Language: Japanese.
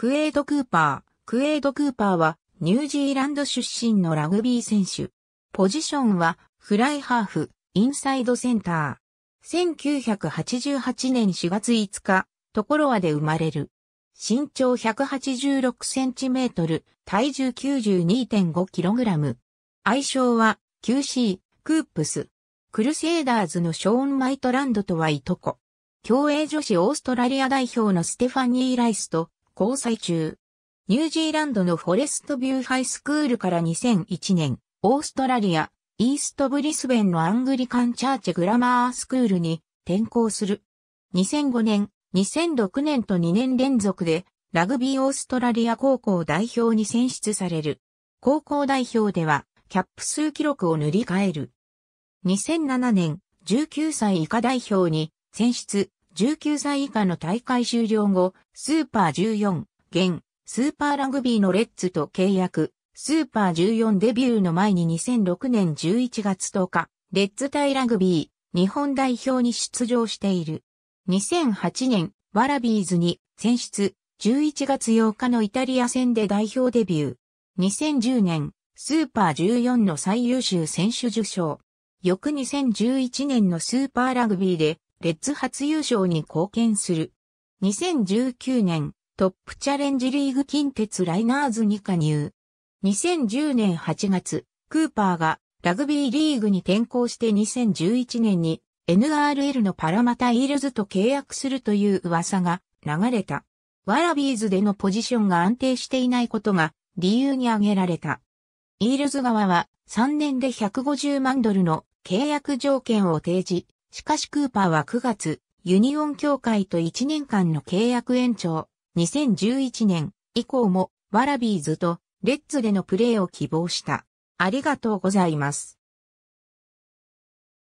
クエイド・クーパー。クエイド・クーパーはニュージーランド出身のラグビー選手。ポジションはフライハーフ、インサイドセンター。1988年4月5日、ところはで生まれる。身長186センチメートル、体重92.5キログラム。愛称は QC、クープス。クルセイダーズのショーン・マイトランドとはいとこ。競泳女子オーストラリア代表のステファニー・ライスと交際中。ニュージーランドのフォレストビューハイスクールから2001年、オーストラリア、イーストブリスベンのアングリカンチャーチェグラマースクールに転校する。2005年、2006年と2年連続で、ラグビーオーストラリア高校代表に選出される。高校代表では、キャップ数記録を塗り替える。2007年、19歳以下代表に選出、19歳以下の大会終了後、スーパー14、現、スーパーラグビーのレッズと契約、スーパー14デビューの前に2006年11月10日、レッズ対ラグビー、日本代表に出場している。2008年、ワラビーズに選出、11月8日のイタリア戦で代表デビュー。2010年、スーパー14の最優秀選手受賞。翌2011年のスーパーラグビーでレッツ初優勝に貢献する。2019年、トップチャレンジリーグ近鉄ライナーズに加入。2010年8月、クーパーがラグビーリーグに転向して2011年に NRL のパラマタイールズと契約するという噂が流れた。ワラビーズでのポジションが安定していないことが理由に挙げられた。イールズ側は3年で150万ドルの契約条件を提示しかしクーパーは9月、ユニオン協会と1年間の契約延長、2011年以降も、ワラビーズとレッズでのプレーを希望した。ありがとうございます。